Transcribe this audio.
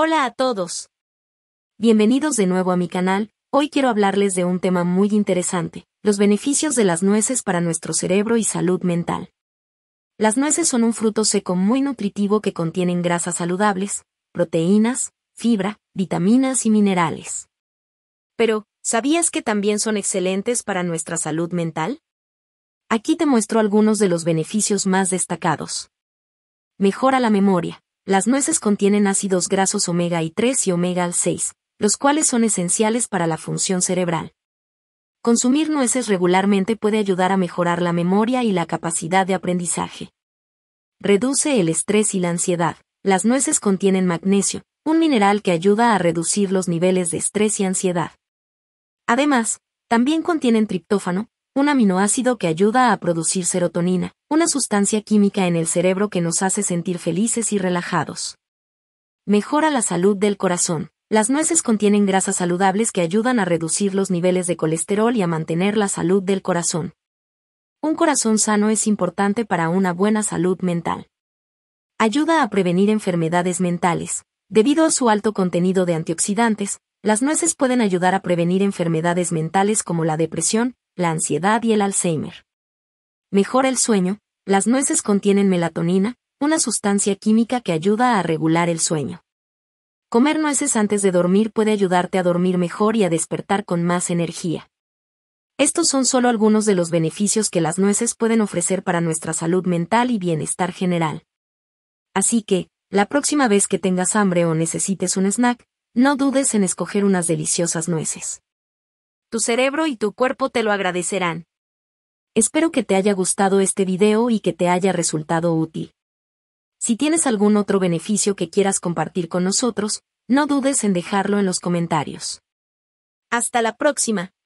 Hola a todos. Bienvenidos de nuevo a mi canal, hoy quiero hablarles de un tema muy interesante, los beneficios de las nueces para nuestro cerebro y salud mental. Las nueces son un fruto seco muy nutritivo que contienen grasas saludables, proteínas, fibra, vitaminas y minerales. Pero, ¿sabías que también son excelentes para nuestra salud mental? Aquí te muestro algunos de los beneficios más destacados. Mejora la memoria. Las nueces contienen ácidos grasos omega y 3 y omega 6, los cuales son esenciales para la función cerebral. Consumir nueces regularmente puede ayudar a mejorar la memoria y la capacidad de aprendizaje. Reduce el estrés y la ansiedad. Las nueces contienen magnesio, un mineral que ayuda a reducir los niveles de estrés y ansiedad. Además, también contienen triptófano, un aminoácido que ayuda a producir serotonina, una sustancia química en el cerebro que nos hace sentir felices y relajados. Mejora la salud del corazón. Las nueces contienen grasas saludables que ayudan a reducir los niveles de colesterol y a mantener la salud del corazón. Un corazón sano es importante para una buena salud mental. Ayuda a prevenir enfermedades mentales. Debido a su alto contenido de antioxidantes, las nueces pueden ayudar a prevenir enfermedades mentales como la depresión, la ansiedad y el Alzheimer. Mejora el sueño, las nueces contienen melatonina, una sustancia química que ayuda a regular el sueño. Comer nueces antes de dormir puede ayudarte a dormir mejor y a despertar con más energía. Estos son solo algunos de los beneficios que las nueces pueden ofrecer para nuestra salud mental y bienestar general. Así que, la próxima vez que tengas hambre o necesites un snack, no dudes en escoger unas deliciosas nueces tu cerebro y tu cuerpo te lo agradecerán. Espero que te haya gustado este video y que te haya resultado útil. Si tienes algún otro beneficio que quieras compartir con nosotros, no dudes en dejarlo en los comentarios. Hasta la próxima.